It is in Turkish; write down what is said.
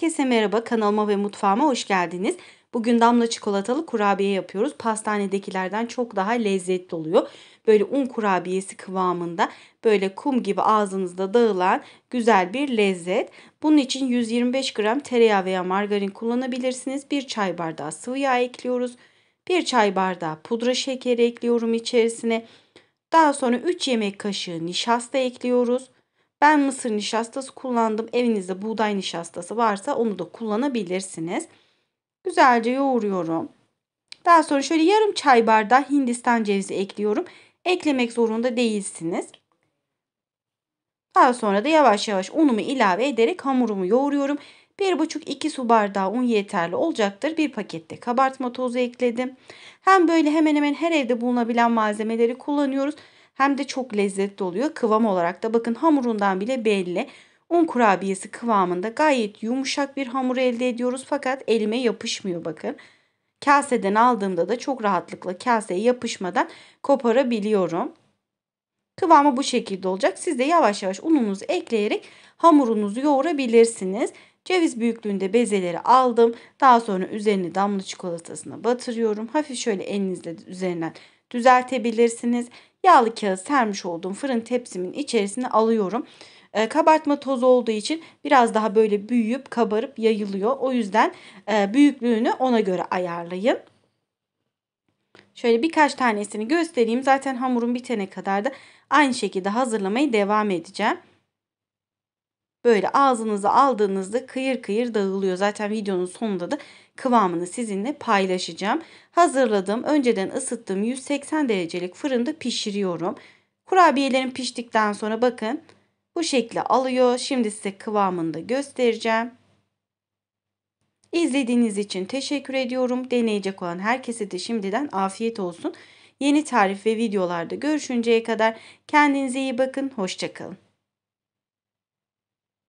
Herkese merhaba kanalıma ve mutfağıma hoş geldiniz. Bugün damla çikolatalı kurabiye yapıyoruz. Pastanedekilerden çok daha lezzetli oluyor. Böyle un kurabiyesi kıvamında böyle kum gibi ağzınızda dağılan güzel bir lezzet. Bunun için 125 gram tereyağı veya margarin kullanabilirsiniz. 1 çay bardağı sıvı yağ ekliyoruz. 1 çay bardağı pudra şekeri ekliyorum içerisine. Daha sonra 3 yemek kaşığı nişasta ekliyoruz. Ben mısır nişastası kullandım. Evinizde buğday nişastası varsa onu da kullanabilirsiniz. Güzelce yoğuruyorum. Daha sonra şöyle yarım çay bardağı hindistan cevizi ekliyorum. Eklemek zorunda değilsiniz. Daha sonra da yavaş yavaş unumu ilave ederek hamurumu yoğuruyorum. 1,5-2 su bardağı un yeterli olacaktır. Bir pakette kabartma tozu ekledim. Hem böyle hemen hemen her evde bulunabilen malzemeleri kullanıyoruz hem de çok lezzetli oluyor. Kıvam olarak da bakın hamurundan bile belli. Un kurabiyesi kıvamında gayet yumuşak bir hamur elde ediyoruz fakat elime yapışmıyor bakın. Kaseden aldığımda da çok rahatlıkla kaseye yapışmadan koparabiliyorum. Kıvamı bu şekilde olacak. Siz de yavaş yavaş ununuzu ekleyerek hamurunuzu yoğurabilirsiniz. Ceviz büyüklüğünde bezeleri aldım. Daha sonra üzerine damla çikolatasına batırıyorum. Hafif şöyle elinizle üzerinden düzeltebilirsiniz. Yağlı kağıt sermiş olduğum fırın tepsimin içerisine alıyorum. E, kabartma tozu olduğu için biraz daha böyle büyüyüp kabarıp yayılıyor. O yüzden e, büyüklüğünü ona göre ayarlayın. Şöyle birkaç tanesini göstereyim. Zaten hamurum bitene kadar da aynı şekilde hazırlamayı devam edeceğim böyle ağzınıza aldığınızda kıyır kıyır dağılıyor. Zaten videonun sonunda da kıvamını sizinle paylaşacağım. Hazırladım, önceden ısıttığım 180 derecelik fırında pişiriyorum. Kurabiyelerim piştikten sonra bakın bu şekli alıyor. Şimdi size kıvamını da göstereceğim. İzlediğiniz için teşekkür ediyorum. Deneyecek olan herkese de şimdiden afiyet olsun. Yeni tarif ve videolarda görüşünceye kadar kendinize iyi bakın. Hoşçakalın.